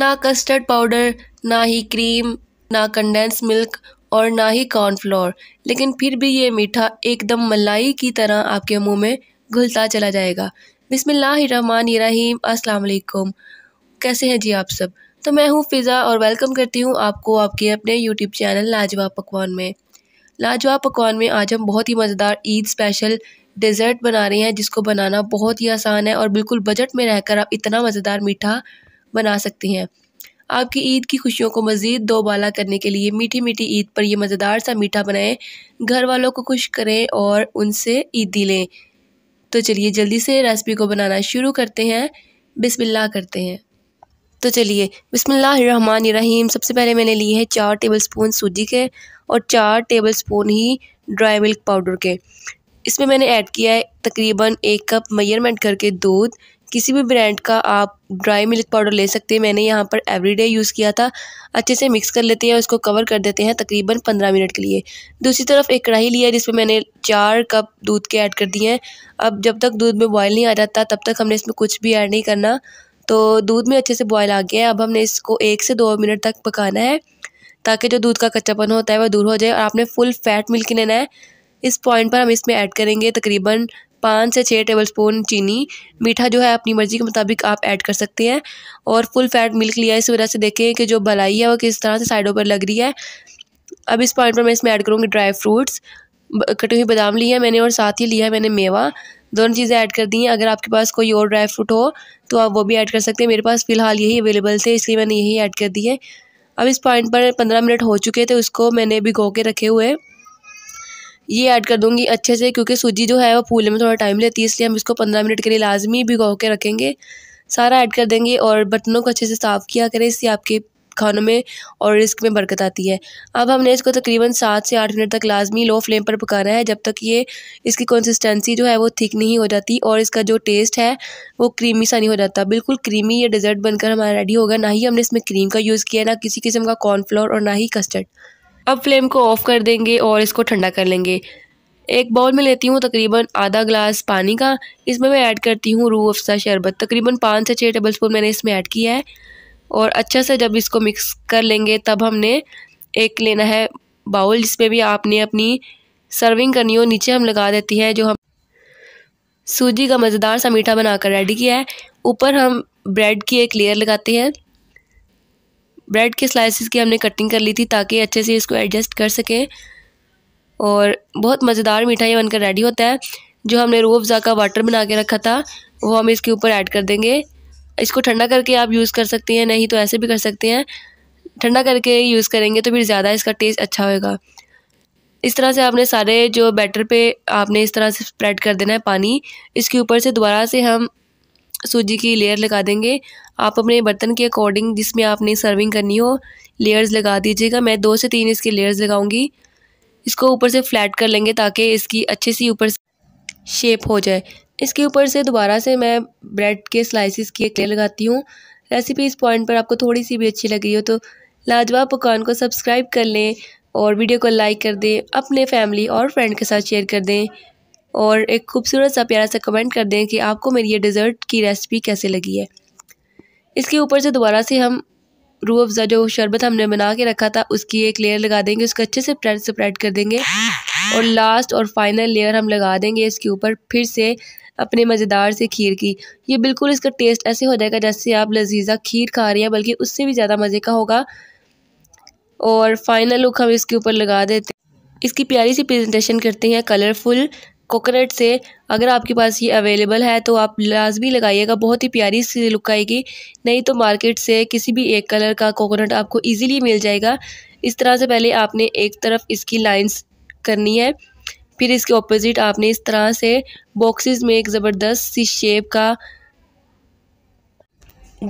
ना custard powder ना ही क्रीम ना कंडेंस मिल्क और ना ही कॉर्नफ्लोर लेकिन फिर भी ये मीठा एकदम मलाई की तरह आपके मुंह में घुलता चला जाएगा बिसमीम अस्सलाम कैसे हैं जी आप सब तो मैं हूँ फ़िज़ा और वेलकम करती हूँ आपको आपके अपने यूट्यूब चैनल लाजवाब पकवान में लाजवाब पकवान में आज हम बहुत ही मज़ेदार ईद स्पेशल डेज़र्ट बना रहे हैं जिसको बनाना बहुत ही आसान है और बिल्कुल बजट में रहकर आप इतना मज़ेदार मीठा बना सकती हैं आपकी ईद की खुशियों को मज़ीद दोबाला करने के लिए मीठी मीठी ईद पर यह मज़ेदार सा मीठा बनाएं घर वालों को खुश करें और उनसे ईदी लें तो चलिए जल्दी से रेसिपी को बनाना शुरू करते हैं बिस्मिल्लाह करते हैं तो चलिए बिसमीम सबसे पहले मैंने लिए हैं चार टेबल स्पून सूजी के और चार टेबल स्पून ही ड्राई मिल्क पाउडर के इसमें मैंने ऐड किया है तकरीबन एक कप मेयरमेंट करके दूध किसी भी ब्रांड का आप ड्राई मिल्क पाउडर ले सकते हैं मैंने यहाँ पर एवरीडे यूज़ किया था अच्छे से मिक्स कर लेते हैं उसको कवर कर देते हैं तकरीबन पंद्रह मिनट के लिए दूसरी तरफ एक कढ़ाई लिया है जिसमें मैंने चार कप दूध के ऐड कर दिए हैं अब जब तक दूध में बॉयल नहीं आ जाता तब तक हमने इसमें कुछ भी ऐड नहीं करना तो दूध में अच्छे से बॉयल आ गया है अब हमने इसको एक से दो मिनट तक पकाना है ताकि जो दूध का कच्चापन होता है वह दूर हो जाए और आपने फुल फैट मिल्क लेना है इस पॉइंट पर हम इसमें ऐड करेंगे तकरीबन पाँच से छः टेबल स्पून चीनी मीठा जो है अपनी मर्ज़ी के मुताबिक आप ऐड कर सकते हैं और फुल फैट मिल्क लिया है इस वजह से देखें कि जो भलाई है वो किस तरह से साइडों पर लग रही है अब इस पॉइंट पर मैं इसमें ऐड करूँगी ड्राई फ्रूट्स कटी हुई बादाम लिया मैंने और साथ ही लिया है मैंने मेवा दोनों चीज़ें ऐड कर दी हैं अगर आपके पास कोई और ड्राई फ्रूट हो तो आप वो भी ऐड कर सकते हैं मेरे पास फ़िलहाल यही अवेलेबल थे इसलिए मैंने यही ऐड कर दी है अब इस पॉइंट पर पंद्रह मिनट हो चुके थे उसको मैंने भिगो के रखे हुए ये ऐड कर दूंगी अच्छे से क्योंकि सूजी जो है वो फूलने में थोड़ा टाइम लेती है इसलिए हम इसको पंद्रह मिनट के लिए लाजमी भिगो के रखेंगे सारा ऐड कर देंगे और बर्तनों को अच्छे से साफ़ किया करें इससे आपके खानों में और रिस्क में बरकत आती है अब हमने इसको तकरीबन सात से आठ मिनट तक लाजमी लो फ्लेम पर पकाना है जब तक ये इसकी कंसिस्टेंसी जो है वो थिक नहीं हो जाती और इसका जो टेस्ट है वो क्रीमी सा नहीं हो जाता बिल्कुल क्रीमी ये डिज़र्ट बनकर हमारा रेडी होगा ना ही हमने इसमें क्रीम का यूज़ किया ना किसी किस्म का कॉर्नफ्लोर और ना ही कस्टर्ड अब फ्लेम को ऑफ़ कर देंगे और इसको ठंडा कर लेंगे एक बाउल में लेती हूँ तकरीबन आधा ग्लास पानी का इसमें मैं ऐड करती हूँ रूह अफ़सा शरबत तकरीबन पाँच से छः टेबल स्पून मैंने इसमें ऐड किया है और अच्छा से जब इसको मिक्स कर लेंगे तब हमने एक लेना है बाउल जिसमें भी आपने अपनी सर्विंग करनी हो नीचे हम लगा देती हैं जो हम सूजी का मज़ेदार सा मीठा बनाकर रेडी किया है ऊपर हम ब्रेड की एक लेयर लगाते हैं ब्रेड के स्लाइसिस की हमने कटिंग कर ली थी ताकि अच्छे से इसको एडजस्ट कर सकें और बहुत मज़ेदार मिठाई बनकर रेडी होता है जो हमने रोबज़ा का वाटर बना के रखा था वो हम इसके ऊपर ऐड कर देंगे इसको ठंडा करके आप यूज़ कर सकते हैं नहीं तो ऐसे भी कर सकते हैं ठंडा करके यूज़ करेंगे तो फिर ज़्यादा इसका टेस्ट अच्छा होएगा इस तरह से आपने सारे जो बैटर पे आपने इस तरह से स्प्रेड कर देना है पानी इसके ऊपर से दोबारा से हम सूजी की लेयर लगा देंगे आप अपने बर्तन के अकॉर्डिंग जिसमें आपने सर्विंग करनी हो लेयर्स लगा दीजिएगा मैं दो से तीन इसके लेयर्स लगाऊंगी इसको ऊपर से फ्लैट कर लेंगे ताकि इसकी अच्छे सी ऊपर से शेप हो जाए इसके ऊपर से दोबारा से मैं ब्रेड के स्लाइसिस की एक लेयर लगाती हूँ रेसिपी इस पॉइंट पर आपको थोड़ी सी भी अच्छी लगी हो तो लाजवाब पकवान को सब्सक्राइब कर लें और वीडियो को लाइक कर दें अपने फैमिली और फ्रेंड के साथ शेयर कर दें और एक खूबसूरत सा प्यारा सा कमेंट कर दें कि आपको मेरी ये डिज़र्ट की रेसिपी कैसे लगी है इसके ऊपर से दोबारा से हम रू अफ़ज़ा जो शरबत हमने बना के रखा था उसकी एक लेयर लगा देंगे उसको अच्छे से स्प्रेड कर देंगे और लास्ट और फाइनल लेयर हम लगा देंगे इसके ऊपर फिर से अपने मज़ेदार से खीर की ये बिल्कुल इसका टेस्ट ऐसे हो जाएगा जैसे आप लजीज़ा खीर खा रही हैं बल्कि उससे भी ज़्यादा मज़े का होगा और फाइनल लुक हम इसके ऊपर लगा देते हैं इसकी प्यारी सी प्रेजेंटेशन करते हैं कलरफुल कोकोनट से अगर आपके पास ये अवेलेबल है तो आप लाजमी लगाइएगा बहुत ही प्यारी सी लुक आएगी नहीं तो मार्केट से किसी भी एक कलर का कोकोनट आपको इजीली मिल जाएगा इस तरह से पहले आपने एक तरफ इसकी लाइंस करनी है फिर इसके ऑपोजिट आपने इस तरह से बॉक्सेस में एक ज़बरदस्त सी शेप का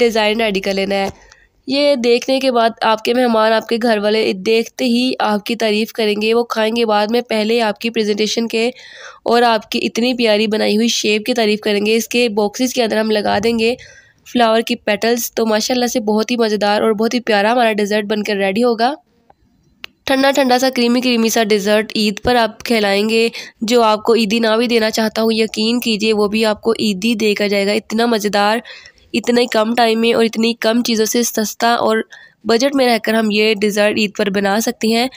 डिज़ाइन रेडी कर लेना है ये देखने के बाद आपके मेहमान आपके घर वाले देखते ही आपकी तारीफ़ करेंगे वो खाएंगे बाद में पहले आपकी प्रेजेंटेशन के और आपकी इतनी प्यारी बनाई हुई शेप की तारीफ़ करेंगे इसके बॉक्सेस के अंदर हम लगा देंगे फ्लावर की पेटल्स तो माशाल्लाह से बहुत ही मज़ेदार और बहुत ही प्यारा हमारा डिज़र्ट बनकर रेडी होगा ठंडा ठंडा सा क्रीमी क्रीमी सा डिज़र्ट ईद पर आप खिलाएंगे जो आपको ईदी ना भी देना चाहता हूँ यकीन कीजिए वो भी आपको ईदी देकर जाएगा इतना मज़ेदार इतने कम टाइम में और इतनी कम चीज़ों से सस्ता और बजट में रहकर हम ये डिज़र्ट ईद पर बना सकते हैं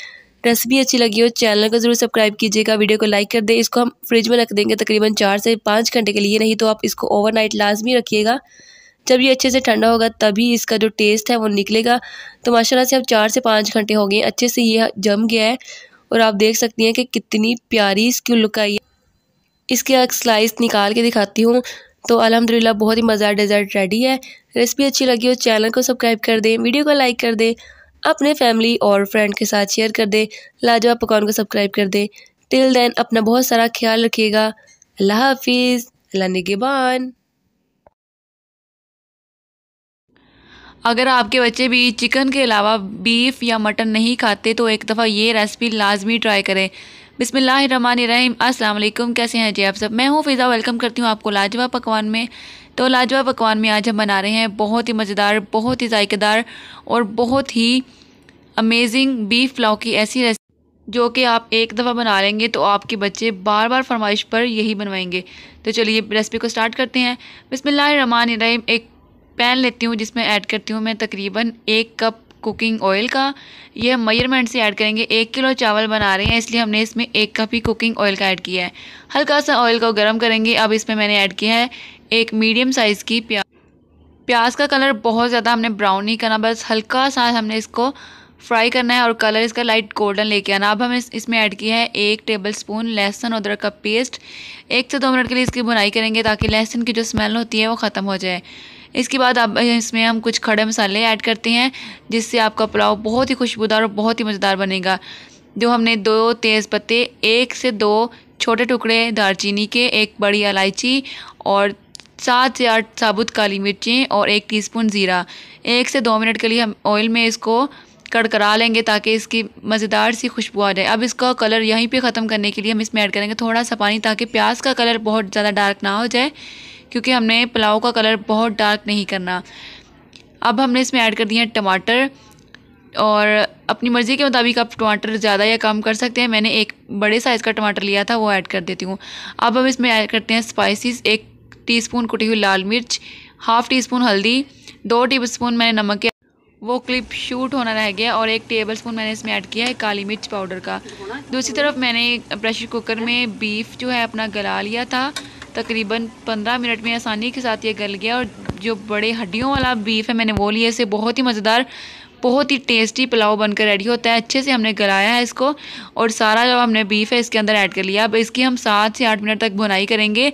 रेसिपी अच्छी लगी हो चैनल को जरूर सब्सक्राइब कीजिएगा वीडियो को लाइक कर दें इसको हम फ्रिज में रख देंगे तकरीबन चार से पाँच घंटे के लिए नहीं तो आप इसको ओवरनाइट लाजमी रखिएगा जब ये अच्छे से ठंडा होगा तभी इसका जो टेस्ट है वो निकलेगा तो माशाल्लाह से अब चार से पाँच घंटे हो गए अच्छे से ये जम गया है और आप देख सकती हैं कि कितनी प्यारी इसकी लुक आई है इसके एक स्लाइस निकाल के दिखाती हूँ तो अलहमदिल्ला बहुत ही मज़ा डिजर्ट रेडी है रेसिपी अच्छी लगी हो चैनल को सब्सक्राइब कर दें वीडियो को लाइक कर दें अपने फैमिली और फ्रेंड के साथ शेयर कर दें लाजवाब पकवान को सब्सक्राइब कर दें टिल देन अपना बहुत सारा ख्याल रखिएगा अल्लाह हाफिज़ अल्लाह निगबान अगर आपके बच्चे भी चिकन के अलावा बीफ़ या मटन नहीं खाते तो एक दफ़ा ये रेसिपी लाजमी ट्राई करें बिसमीम असलम कैसे हैं जी आप सब मैं हूँ फ़िज़ा वेलकम करती हूँ आपको लाजवाब पकवान में तो लाजवाब पकवान में आज हम बना रहे हैं बहुत ही मज़ेदार बहुत ही जायकेदार और बहुत ही अमेजिंग बीफ पुलाव की ऐसी रेसिपी जो कि आप एक दफ़ा बना लेंगे तो आपके बच्चे बार बार फरमाइश पर यही बनवाएंगे तो चलिए रेसिपी को स्टार्ट करते हैं बिसमीम एक पैन लेती हूँ जिसमें ऐड करती हूँ मैं तकरीबन एक कप कुकिंग ऑयल का ये हम मयरमेंट से ऐड करेंगे एक किलो चावल बना रहे हैं इसलिए हमने इसमें एक कप ही कुकिंग ऑयल का ऐड किया है हल्का सा ऑयल को गर्म करेंगे अब इसमें मैंने ऐड किया है एक मीडियम साइज़ की प्याज प्याज का कलर बहुत ज़्यादा हमने ब्राउन नहीं करना बस हल्का सा हमने इसको फ्राई करना है और कलर इसका लाइट गोल्डन लेके आना अब हमें इस, इसमें ऐड किया है एक टेबल स्पून लहसुन अदरक का पेस्ट एक से दो मिनट के लिए इसकी बुनाई करेंगे ताकि लहसुन की जो स्मेल होती है वो ख़त्म हो जाए इसके बाद आप इसमें हम कुछ खड़े मसाले ऐड करते हैं जिससे आपका पुलाव बहुत ही खुशबूदार और बहुत ही मज़ेदार बनेगा जो हमने दो तेज़ पत्ते एक से दो छोटे टुकड़े दालचीनी के एक बड़ी इलायची और सात से आठ साबुत काली मिर्चें और एक टीस्पून ज़ीरा एक से दो मिनट के लिए हम ऑयल में इसको कड़करा लेंगे ताकि इसकी मज़ेदार सी खुशबू आ जाए अब इसका कलर यहीं पे ख़त्म करने के लिए हम इसमें ऐड करेंगे थोड़ा सा पानी ताकि प्याज का कलर बहुत ज़्यादा डार्क ना हो जाए क्योंकि हमने पुलाव का कलर बहुत डार्क नहीं करना अब हमने इसमें ऐड कर दिए हैं टमाटर और अपनी मर्ज़ी के मुताबिक आप टमाटर ज़्यादा या कम कर सकते हैं मैंने एक बड़े साइज़ का टमाटर लिया था वो ऐड कर देती हूँ अब हम इसमें ऐड करते हैं स्पाइसेस एक टीस्पून कुटी हुई लाल मिर्च हाफ़ टी स्पून हल्दी दो टेबल स्पून मैंने नमक के वो क्लिप शूट होना रह गया और एक टेबल स्पून मैंने इसमें ऐड किया है काली मिर्च पाउडर का दूसरी तरफ मैंने प्रेशर कुकर में बीफ जो है अपना गला लिया था तकरीबन पंद्रह मिनट में आसानी के साथ ये गल गया और जो बड़े हड्डियों वाला बीफ है मैंने वो लिया इसे बहुत ही मज़ेदार बहुत ही टेस्टी पुलाव बनकर रेडी होता है अच्छे से हमने गलाया है इसको और सारा जो हमने बीफ है इसके अंदर ऐड कर लिया अब इसकी हम सात से आठ मिनट तक बुनाई करेंगे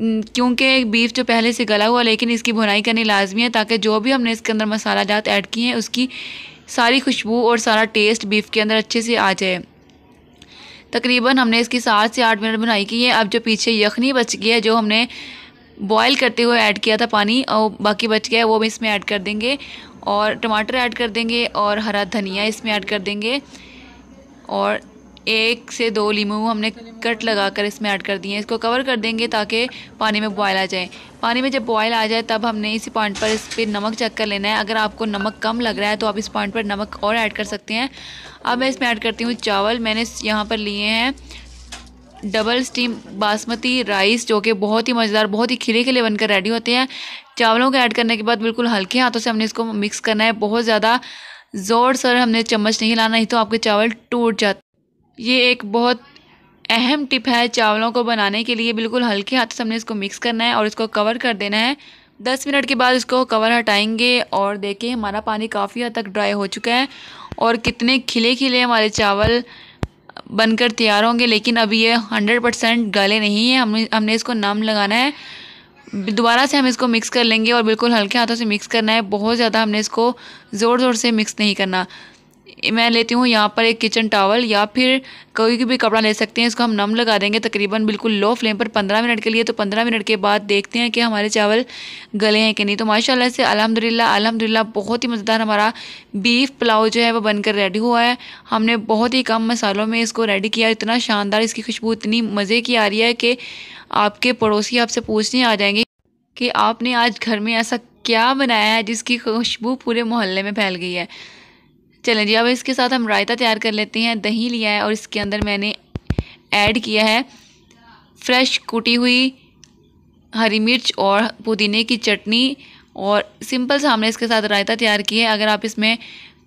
क्योंकि बीफ जो पहले से गला हुआ लेकिन इसकी बुनाई करनी लाजमी है ताकि जो भी हमने इसके अंदर मसाला जात ऐड किए हैं उसकी सारी खुशबू और सारा टेस्ट बीफ के अंदर अच्छे से आ जाए तकरीबन हमने इसकी सात से आठ मिनट बनाई की है अब जो पीछे यखनी बच गई है जो हमने बॉयल करते हुए ऐड किया था पानी और बाकी बच गया है वो भी इसमें ऐड कर देंगे और टमाटर ऐड कर देंगे और हरा धनिया इसमें ऐड कर देंगे और एक से दो लीमू हमने कट लगा कर इसमें ऐड कर दिए हैं इसको कवर कर देंगे ताकि पानी में बॉयल आ जाए पानी में जब बॉयल आ जाए तब हमने इसी पॉइंट पर इस पर नमक चेक कर लेना है अगर आपको नमक कम लग रहा है तो आप इस पॉइंट पर नमक और ऐड कर सकते हैं अब मैं इसमें ऐड करती हूँ चावल मैंने यहाँ पर लिए हैं डबल स्टीम बासमती राइस जो कि बहुत ही मज़ेदार बहुत ही खिले खिले बनकर रेडी होते हैं चावलों को ऐड करने के बाद बिल्कुल हल्के हाथों से हमने इसको मिक्स करना है बहुत ज़्यादा ज़ोर सर हमने चम्मच नहीं लाना नहीं तो आपके चावल टूट जाते ये एक बहुत अहम टिप है चावलों को बनाने के लिए बिल्कुल हल्के हाथ से हमने इसको मिक्स करना है और इसको कवर कर देना है दस मिनट के बाद इसको कवर हटाएंगे और देखें हमारा पानी काफ़ी हद तक ड्राई हो चुका है और कितने खिले खिले हमारे चावल बनकर तैयार होंगे लेकिन अभी ये हंड्रेड परसेंट गले नहीं है हमने हमने इसको नम लगाना है दोबारा से हम इसको मिक्स कर लेंगे और बिल्कुल हल्के हाथों से मिक्स करना है बहुत ज़्यादा हमने इसको ज़ोर ज़ोर से मिक्स नहीं करना मैं लेती हूँ यहाँ पर एक किचन टावल या फिर कोई भी कपड़ा ले सकते हैं इसको हम नम लगा देंगे तकरीबन बिल्कुल लो फ्लेम पर पंद्रह मिनट के लिए तो पंद्रह मिनट के बाद देखते हैं कि हमारे चावल गले हैं कि नहीं तो माशाल्लाह से अल्हम्दुलिल्लाह अल्हम्दुलिल्लाह बहुत ही मज़ेदार हमारा बीफ पुलाव जो है वो बनकर रेडी हुआ है हमने बहुत ही कम मसालों में इसको रेडी किया इतना शानदार इसकी खुशबू इतनी मज़े की आ रही है कि आपके पड़ोसी आपसे पूछने आ जाएंगे कि आपने आज घर में ऐसा क्या बनाया है जिसकी खुशबू पूरे मोहल्ले में फैल गई है चलें जी अब इसके साथ हम रायता तैयार कर लेते हैं दही लिया है और इसके अंदर मैंने ऐड किया है फ्रेश कुटी हुई हरी मिर्च और पुदीने की चटनी और सिंपल सा हमने इसके साथ रायता तैयार किया है अगर आप इसमें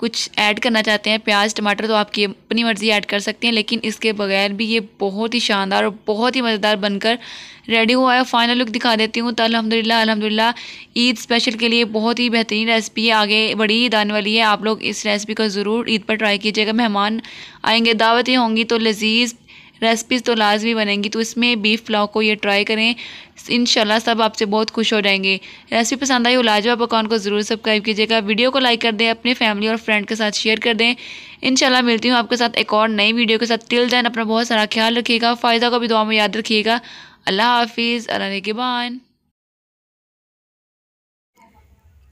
कुछ ऐड करना चाहते हैं प्याज टमाटर तो आपकी अपनी मर्ज़ी ऐड कर सकते हैं लेकिन इसके बगैर भी ये बहुत ही शानदार और बहुत ही मज़ेदार बनकर रेडी हुआ है फाइनल लुक दिखा देती हूँ तो अलहमदिल्ला अलहमदिल्ला ईद स्पेशल के लिए बहुत ही बेहतरीन रेसिपी है आगे बड़ी ईद आने वाली है आप लोग इस रेसिपी को ज़रूर ईद पर ट्राई कीजिएगा मेहमान आएंगे दावतें होंगी तो लजीज़ रेसिपीज़ तो लाजमी बनेंगी तो इसमें बीफ पुलाव को ये ट्राई करें इन सब आपसे बहुत खुश हो जाएंगे रेसिपी पसंद आई हो लाजवा अकाउंट को ज़रूर सब्सक्राइब कीजिएगा वीडियो को लाइक कर दें अपने फैमिली और फ्रेंड के साथ शेयर कर दें इन मिलती हूँ आपके साथ एक और नई वीडियो के साथ तिल दैन अपना बहुत सारा ख्याल रखिएगा फ़ायदा को भी दुआ में याद रखिएगा अल्लाह हाफिज़ अल्लाह के बान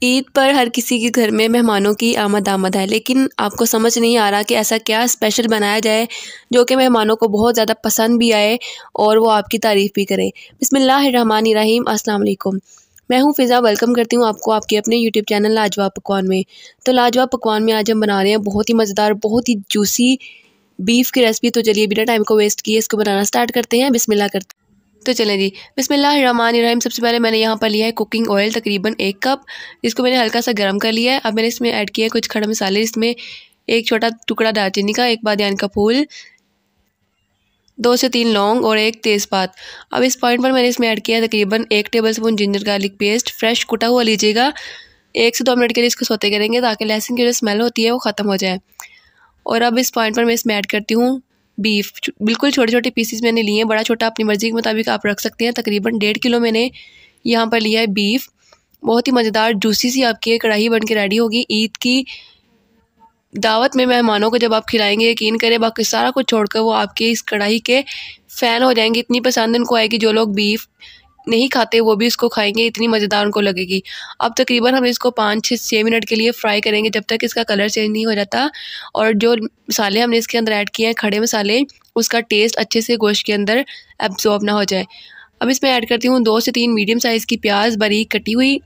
ईद पर हर किसी के घर में मेहमानों की आमद आमद है लेकिन आपको समझ नहीं आ रहा कि ऐसा क्या स्पेशल बनाया जाए जो कि मेहमानों को बहुत ज़्यादा पसंद भी आए और वो आपकी तारीफ़ भी करें बसमीम असल मैं हूं फ़िज़ा वेलकम करती हूं आपको आपके अपने यूट्यूब चैनल लाजवाब पकवान में तो लाजवाब पकवान में आज हम बना रहे हैं बहुत ही मज़ेदार बहुत ही जूसी बीफ की रेसिपी तो चलिए बिना टाइम को वेस्ट किए इसको बनाना स्टार्ट करते हैं बिसमिल्ला करते तो चलें जी बिसमीम सबसे पहले मैंने यहाँ पर लिया है कुकिंग ऑयल तकरीबन एक कप जिसको मैंने हल्का सा गर्म कर लिया है अब मैंने इसमें ऐड किया है कुछ खड़े मसाले इसमें एक छोटा टुकड़ा दालचीनी का एक बादन का फूल दो से तीन लौंग और एक तेज़पात अब इस पॉइंट पर मैंने इसमें ऐड किया है तकरीबन एक tablespoon ginger garlic paste fresh कुटा हुआ लीजिएगा एक से दो मिनट के लिए इसको सोते करेंगे ताकि लहसुन की जो स्मेल होती है वो ख़त्म हो जाए और अब इस पॉइंट पर मैं इसमें ऐड करती हूँ बीफ बिल्कुल छोटे छोटे पीसीस मैंने लिए हैं बड़ा छोटा अपनी मर्ज़ी के मुताबिक आप रख सकते हैं तकरीबन डेढ़ किलो मैंने यहाँ पर लिया है बीफ बहुत ही मज़ेदार जूसी सी आपकी कढ़ाई बन के रेडी होगी ईद की दावत में मेहमानों को जब आप खिलाएंगे यकीन करें बाकी सारा कुछ छोड़कर वो आपके इस कढ़ाई के फ़ैन हो जाएंगे इतनी पसंद इनको आएगी जो लोग बीफ नहीं खाते वो भी इसको खाएंगे इतनी मज़ेदार उनको लगेगी अब तकरीबन हम इसको पाँच छः छः मिनट के लिए फ्राई करेंगे जब तक इसका कलर चेंज नहीं हो जाता और जो मसाले हमने इसके अंदर ऐड किए हैं खड़े मसाले उसका टेस्ट अच्छे से गोश्त के अंदर एब्जॉर्ब ना हो जाए अब इसमें ऐड करती हूँ दो से तीन मीडियम साइज़ की प्याज बारीक कटी हुई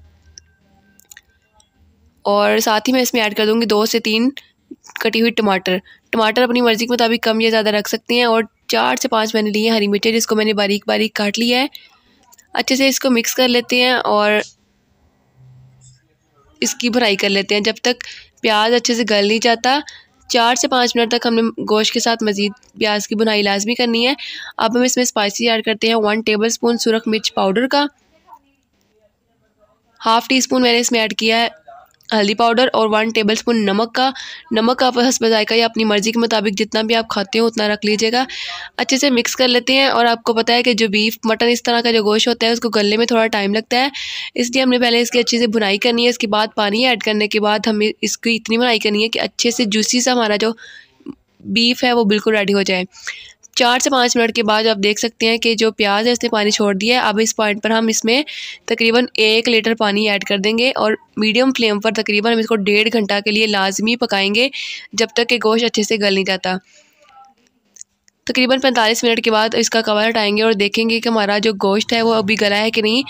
और साथ ही मैं इसमें ऐड कर दूँगी दो से तीन कटी हुई टमाटर टमाटर अपनी मर्ज़ी के मुताबिक कम या ज़्यादा रख सकते हैं और चार से पाँच मैंने लिए हरी मिर्चें जिसको मैंने बारीक बारीक काट लिया है अच्छे से इसको मिक्स कर लेते हैं और इसकी भुनाई कर लेते हैं जब तक प्याज अच्छे से गल नहीं जाता चार से पाँच मिनट तक हमने गोश्त के साथ मज़ीद प्याज की बुनाई लाजमी करनी है अब हम इसमें स्पाइसी ऐड करते हैं वन टेबल स्पून सुरख मिर्च पाउडर का हाफ़ टी स्पून मैंने इसमें ऐड किया है हल्दी पाउडर और वन टेबल स्पून नमक का नमक आप हंस जायका या अपनी मर्ज़ी के मुताबिक जितना भी आप खाते हो उतना रख लीजिएगा अच्छे से मिक्स कर लेते हैं और आपको पता है कि जो बीफ मटन इस तरह का जो गोश्त होता है उसको गलने में थोड़ा टाइम लगता है इसलिए हमने पहले इसकी अच्छे से बुनाई करनी है इसके बाद पानी ऐड करने के बाद हमें इसकी इतनी बुनाई करनी है कि अच्छे से जूसी सा हमारा जो बीफ है वो बिल्कुल रेडी हो जाए चार से पाँच मिनट के बाद आप देख सकते हैं कि जो प्याज है उसने पानी छोड़ दिया है अब इस पॉइंट पर हम इसमें तकरीबन एक लीटर पानी ऐड कर देंगे और मीडियम फ्लेम पर तकरीबन हम इसको डेढ़ घंटा के लिए लाजमी पकाएंगे जब तक कि गोश्त अच्छे से गल नहीं जाता तकरीबन पैंतालीस मिनट के बाद इसका कवर हटाएंगे और देखेंगे कि हमारा जो गोश्त है वो अभी गला है कि नहीं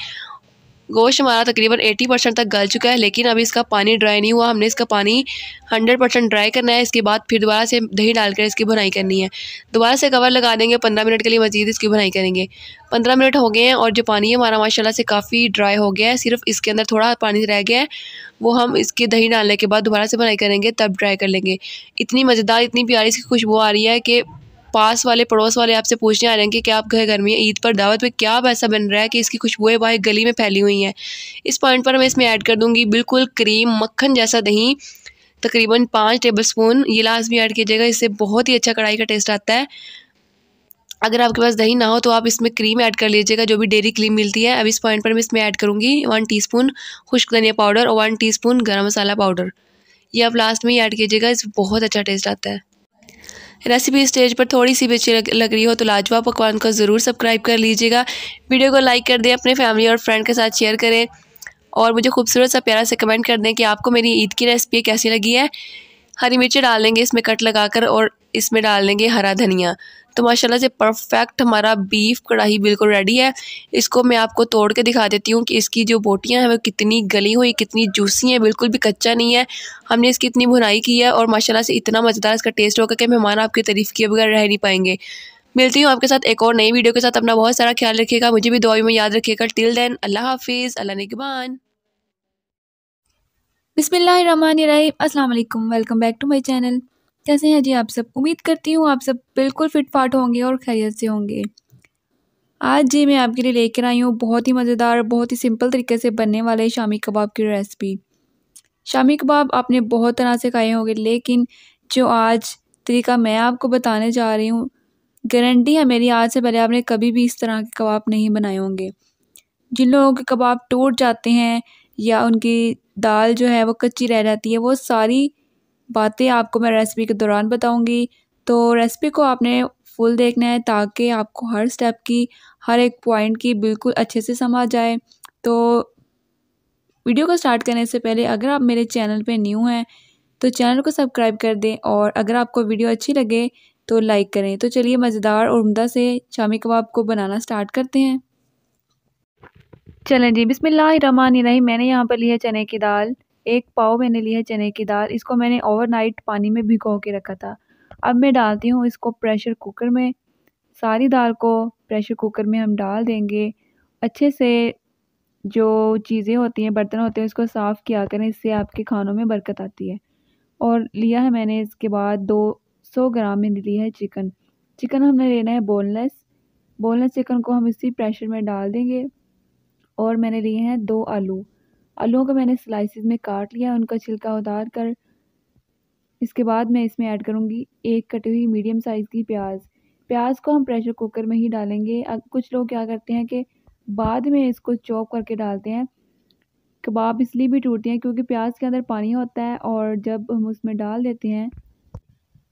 गोश्त हमारा तकरीबन 80 परसेंट तक गल चुका है लेकिन अभी इसका पानी ड्राई नहीं हुआ हमने इसका पानी 100 परसेंट ड्राई करना है इसके बाद फिर दोबारा से दही डालकर इसकी भुनाई करनी है दोबारा से कवर लगा देंगे पंद्रह मिनट के लिए मजीद इसकी भुनाई करेंगे पंद्रह मिनट हो गए हैं और जो पानी है हमारा माशाला से काफ़ी ड्राई हो गया है सिर्फ इसके अंदर थोड़ा पानी रह गया है वो हम इसके दही डालने के बाद दोबारा से भुनाई करेंगे तब ड्राई कर लेंगे इतनी मज़ेदार इतनी प्यारी इसकी खुशबू आ रही है कि पास वाले पड़ोस वाले आपसे पूछने आ रहे हैं कि क्या आप घर में ईद पर दावत में क्या ऐसा बन रहा है कि इसकी खुशबुएँ बाहर गली में फैली हुई हैं इस पॉइंट पर मैं इसमें ऐड कर दूँगी बिल्कुल क्रीम मक्खन जैसा दही तकरीबन पाँच टेबल स्पून ये लाजमी ऐड कीजिएगा इससे बहुत ही अच्छा कढ़ाई का टेस्ट आता है अगर आपके पास दही ना हो तो आप इसमें क्रीम ऐड कर लीजिएगा जो भी डेरी क्रीम मिलती है अब इस पॉइंट पर मैं इसमें ऐड करूँगी वन टीस्पून खुश्क धनिया पाउडर और one teaspoon garam masala powder ये आप लास्ट में ही ऐड कीजिएगा इसमें बहुत अच्छा टेस्ट आता है रेसिपी स्टेज पर थोड़ी सी भी अच्छी लग रही हो तो लाजवाब पकवान को ज़रूर सब्सक्राइब कर लीजिएगा वीडियो को लाइक कर दें अपने फैमिली और फ्रेंड के साथ शेयर करें और मुझे खूबसूरत सा प्यारा से कमेंट कर दें कि आपको मेरी ईद की रेसिपी कैसी लगी है हरी मिर्ची डाल लेंगे इसमें कट लगा कर और इसमें डाल लेंगे हरा धनिया तो माशाल्लाह से परफेक्ट हमारा बीफ कढ़ाई बिल्कुल रेडी है इसको मैं आपको तोड़ के दिखा देती हूँ कि इसकी जो बोटियाँ हैं वो कितनी गली हुई कितनी जूसी हैं बिल्कुल भी कच्चा नहीं है हमने इसकी इतनी भुनाई की है और माशाला से इतना मज़ेदार इसका टेस्ट होगा कि मेहमान आपकी तारीफ़ किए बगैर रह नहीं पाएंगे मिलती हूँ आपके साथ एक और नई वीडियो के साथ अपना बहुत सारा ख्याल रखिएगा मुझे भी दुआई में याद रखिएगा टिल देन अल्लाह हाफिज़ अल्लाह नगबान अस्सलाम वालेकुम welcome back to my channel कैसे हैं जी आप सब उम्मीद करती हूँ आप सब बिल्कुल फिट फाट होंगे और खैरियत से होंगे आज जी मैं आपके लिए लेकर आई हूँ बहुत ही मज़ेदार बहुत ही सिंपल तरीके से बनने वाले शामी कबाब की रेसिपी शामी कबाब आपने बहुत तरह से खाए होंगे लेकिन जो आज तरीका मैं आपको बताने जा रही हूँ गारंटी है मेरी आज से पहले आपने कभी भी इस तरह के कबाब नहीं बनाए होंगे जिन लोगों के कबाब टूट जाते हैं या उनकी दाल जो है वो कच्ची रह जाती है वो सारी बातें आपको मैं रेसिपी के दौरान बताऊंगी तो रेसिपी को आपने फुल देखना है ताकि आपको हर स्टेप की हर एक पॉइंट की बिल्कुल अच्छे से समझ आए तो वीडियो को स्टार्ट करने से पहले अगर आप मेरे चैनल पे न्यू हैं तो चैनल को सब्सक्राइब कर दें और अगर आपको वीडियो अच्छी लगे तो लाइक करें तो चलिए मज़ेदार और उमदा से शामी कबाब को बनाना स्टार्ट करते हैं चलें जी बिसमीम मैंने यहाँ पर लिया चने की दाल एक पाव मैंने लिया है चने की दाल इसको मैंने ओवरनाइट पानी में भिगो के रखा था अब मैं डालती हूँ इसको प्रेशर कुकर में सारी दाल को प्रेशर कुकर में हम डाल देंगे अच्छे से जो चीज़ें होती हैं बर्तन होते हैं उसको साफ़ किया करें इससे आपके खानों में बरकत आती है और लिया है मैंने इसके बाद दो सौ ग्राम में ली है चिकन चिकन हमने लेना है बोनलेस बोनलेस चिकन को हम इसी प्रेशर में डाल देंगे और मैंने लिए हैं दो आलू आलुओं को मैंने स्लाइसिस में काट लिया उनका छिलका उतार कर इसके बाद मैं इसमें ऐड करूँगी एक कटी हुई मीडियम साइज़ की प्याज प्याज को हम प्रेशर कुकर में ही डालेंगे अब कुछ लोग क्या करते हैं कि बाद में इसको चॉप करके डालते हैं कबाब इसलिए भी टूटते हैं क्योंकि प्याज के अंदर पानी होता है और जब हम उसमें डाल देते हैं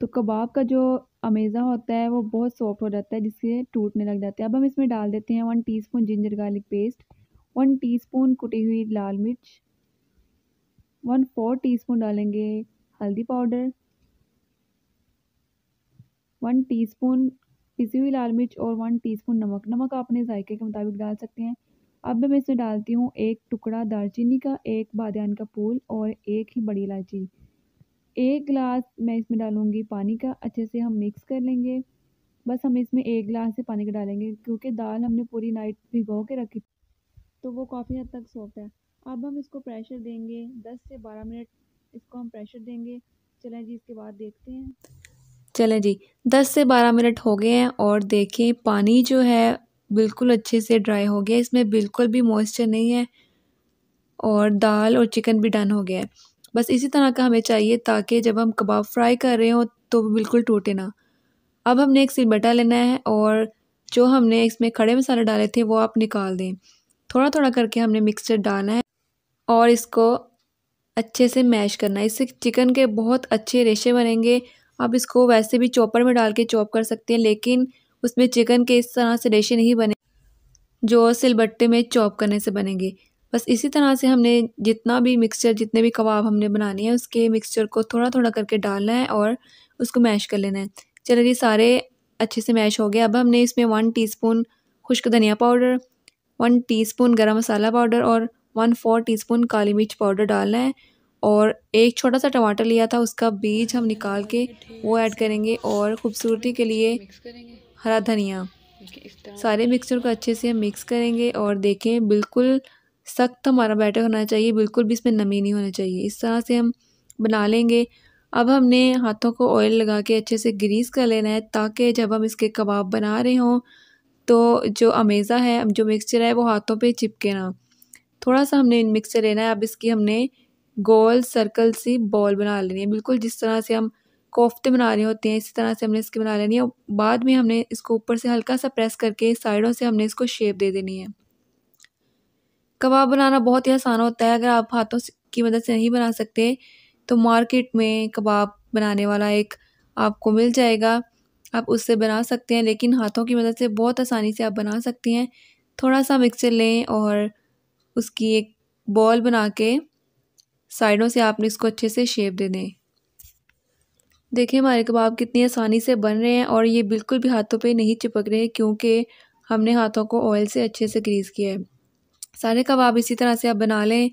तो कबाब का जो अमेज़ा होता है वो बहुत सॉफ्ट हो जाता है जिससे टूटने लग जाता है अब हम इसमें डाल देते हैं one spoon ginger garlic paste one teaspoon कुटी हुई लाल मिर्च वन फोर टीस्पून डालेंगे हल्दी पाउडर वन टीस्पून पिसी हुई लाल मिर्च और वन टीस्पून नमक नमक आप अपने जायके के मुताबिक डाल सकते हैं अब मैं इसमें डालती हूँ एक टुकड़ा दालचीनी का एक बादन का फूल और एक ही बड़ी इलायची एक गिलास मैं इसमें डालूँगी पानी का अच्छे से हम मिक्स कर लेंगे बस हम इसमें एक गिलास से पानी का डालेंगे क्योंकि दाल हमने पूरी नाइट भिगो के रखी थी तो वो काफ़ी हद तक सॉफ्ट है अब हम इसको प्रेशर देंगे दस से बारह मिनट इसको हम प्रेशर देंगे चलें जी इसके बाद देखते हैं चलें जी दस से बारह मिनट हो गए हैं और देखें पानी जो है बिल्कुल अच्छे से ड्राई हो गया इसमें बिल्कुल भी मॉइस्चर नहीं है और दाल और चिकन भी डन हो गया है बस इसी तरह का हमें चाहिए ताकि जब हम कबाब फ्राई कर रहे हों तो बिल्कुल टूटे ना अब हमने एक सिलबट्टा लेना है और जो हमने इसमें खड़े मसाले डाले थे वो आप निकाल दें थोड़ा थोड़ा करके हमने मिक्सचर डालना है और इसको अच्छे से मैश करना है इससे चिकन के बहुत अच्छे रेशे बनेंगे आप इसको वैसे भी चॉपर में डाल के चॉप कर सकते हैं लेकिन उसमें चिकन के इस तरह से रेशे नहीं बने जो सिलबट्टे में चॉप करने से बनेंगे बस इसी तरह से हमने जितना भी मिक्सचर जितने भी कबाब हमने बनाने हैं उसके मिक्सचर को थोड़ा थोड़ा करके डालना है और उसको मैश कर लेना है चलो जी सारे अच्छे से मैश हो गए अब हमने इसमें वन टीस्पून खुश्क धनिया powder one teaspoon garam masala powder और वन फोर टीस्पून काली मिर्च पाउडर डालना है और एक छोटा सा टमाटर लिया था उसका बीज हम निकाल के वो ऐड करेंगे और ख़ूबसूरती के लिए हरा धनिया सारे मिक्सचर को अच्छे से हम मिक्स करेंगे और देखें बिल्कुल सख्त हमारा बैटर होना चाहिए बिल्कुल भी इसमें नमी नहीं होना चाहिए इस तरह से हम बना लेंगे अब हमने हाथों को ऑयल लगा के अच्छे से ग्रीस कर लेना है ताकि जब हम इसके कबाब बना रहे हों तो जो अमेज़ा है जो मिक्सचर है वो हाथों पे चिपके ना थोड़ा सा हमने मिक्सचर लेना है अब इसकी हमने गोल सर्कल सी बॉल बना लेनी है बिल्कुल जिस तरह से हम कोफ्ते बना रहे होते हैं इसी तरह से हमने इसकी बना लेनी है बाद में हमने इसको ऊपर से हल्का सा प्रेस करके साइडों से हमने इसको शेप दे देनी है कबाब बनाना बहुत ही आसान होता है अगर आप हाथों की मदद से नहीं बना सकते तो मार्केट में कबाब बनाने वाला एक आपको मिल जाएगा आप उससे बना सकते हैं लेकिन हाथों की मदद से बहुत आसानी से आप बना सकती हैं थोड़ा सा मिक्सर लें और उसकी एक बॉल बना के साइडों से आपने इसको अच्छे से शेप दे दें देखिए हमारे कबाब कितनी आसानी से बन रहे हैं और ये बिल्कुल भी हाथों पे नहीं चिपक रहे क्योंकि हमने हाथों को ऑयल से अच्छे से ग्रीस किया है सारे कबाब इसी तरह से आप बना लें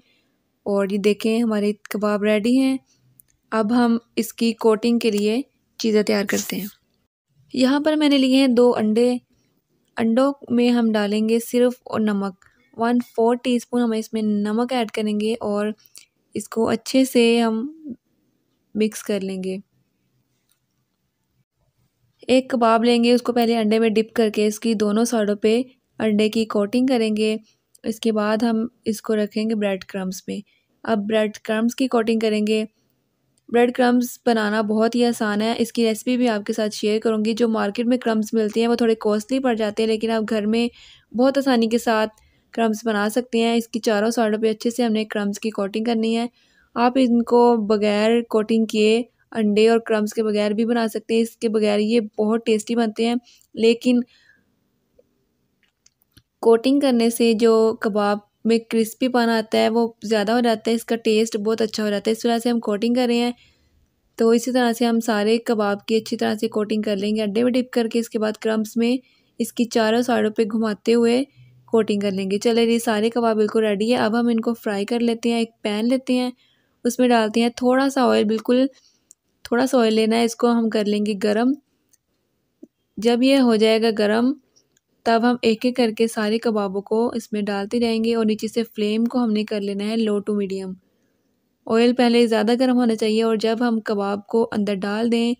और ये देखें हमारे कबाब रेडी हैं अब हम इसकी कोटिंग के लिए चीज़ें तैयार करते हैं यहाँ पर मैंने लिए हैं दो अंडे अंडों में हम डालेंगे सिर्फ और नमक वन फोर टीस्पून हम इसमें नमक ऐड करेंगे और इसको अच्छे से हम मिक्स कर लेंगे एक कबाब लेंगे उसको पहले अंडे में डिप करके इसकी दोनों साइडों पे अंडे की कोटिंग करेंगे इसके बाद हम इसको रखेंगे ब्रेड क्रम्स में अब ब्रेड क्रम्स की कोटिंग करेंगे ब्रेड क्रम्स बनाना बहुत ही आसान है इसकी रेसिपी भी आपके साथ शेयर करूँगी जो मार्केट में क्रम्स मिलते हैं वो थोड़े कॉस्टली पड़ जाते हैं लेकिन आप घर में बहुत आसानी के साथ क्रम्स बना सकते हैं इसकी चारों साइडों पे अच्छे से हमने क्रम्स की कोटिंग करनी है आप इनको बगैर कोटिंग किए अंडे और क्रम्स के बगैर भी बना सकते हैं इसके बगैर ये बहुत टेस्टी बनते हैं लेकिन कोटिंग करने से जो कबाब में क्रिस्पी पाना आता है वो ज़्यादा हो जाता है इसका टेस्ट बहुत अच्छा हो जाता है इस तरह से हम कोटिंग कर रहे हैं तो इसी तरह से हम सारे कबाब की अच्छी तरह से कोटिंग कर लेंगे अड्डे में डिप करके इसके बाद क्रम्स में इसकी चारों साइडों पे घुमाते हुए कोटिंग कर लेंगे चले ये सारे कबाब बिल्कुल रेडी है अब हम इनको फ्राई कर लेते हैं एक पैन लेते हैं उसमें डालते हैं थोड़ा सा ऑयल बिल्कुल थोड़ा सा ऑयल लेना है इसको हम कर लेंगे गरम जब ये हो जाएगा गरम तब हम एक एक करके सारे कबाबों को इसमें डालते जाएंगे और नीचे से फ्लेम को हमने कर लेना है लो टू मीडियम ऑयल पहले ज़्यादा गर्म होना चाहिए और जब हम कबाब को अंदर डाल दें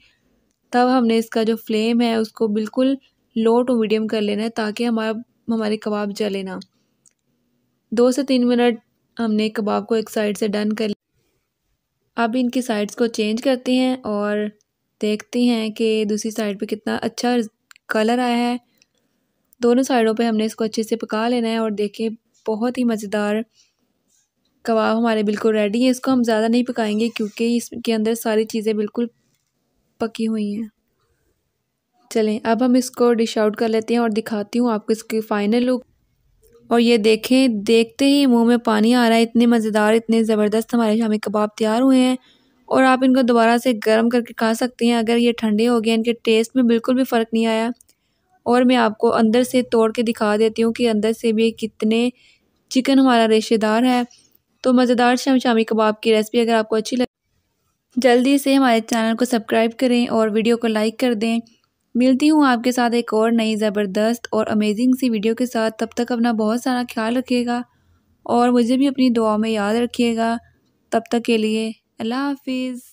तब हमने इसका जो फ्लेम है उसको बिल्कुल लो टू मीडियम कर लेना है ताकि हमारा हमारे कबाब जले ना दो से तीन मिनट हमने कबाब को एक साइड से डन कर अब इनकी साइड्स को चेंज करते हैं और देखते हैं कि दूसरी साइड पे कितना अच्छा कलर आया है दोनों साइडों पे हमने इसको अच्छे से पका लेना है और देखें बहुत ही मज़ेदार कबाब हमारे बिल्कुल रेडी हैं इसको हम ज़्यादा नहीं पकाएंगे क्योंकि इसके अंदर सारी चीज़ें बिल्कुल पकी हुई हैं चलें अब हम इसको डिश आउट कर लेते हैं और दिखाती हूँ आपको इसकी फ़ाइनल लुक और ये देखें देखते ही मुँह में पानी आ रहा है इतने मज़ेदार इतने ज़बरदस्त हमारे शामी कबाब तैयार हुए हैं और आप इनको दोबारा से गर्म करके खा सकते हैं अगर ये ठंडे हो गए इनके टेस्ट में बिल्कुल भी फ़र्क नहीं आया और मैं आपको अंदर से तोड़ के दिखा देती हूँ कि अंदर से भी कितने चिकन हमारा रेशेदार है तो मज़ेदार शमशामी कबाब की रेसिपी अगर आपको अच्छी लगे जल्दी से हमारे चैनल को सब्सक्राइब करें और वीडियो को लाइक कर दें मिलती हूँ आपके साथ एक और नई ज़बरदस्त और अमेजिंग सी वीडियो के साथ तब तक अपना बहुत सारा ख्याल रखिएगा और मुझे भी अपनी दुआ में याद रखिएगा तब तक के लिए अल्लाह हाफिज़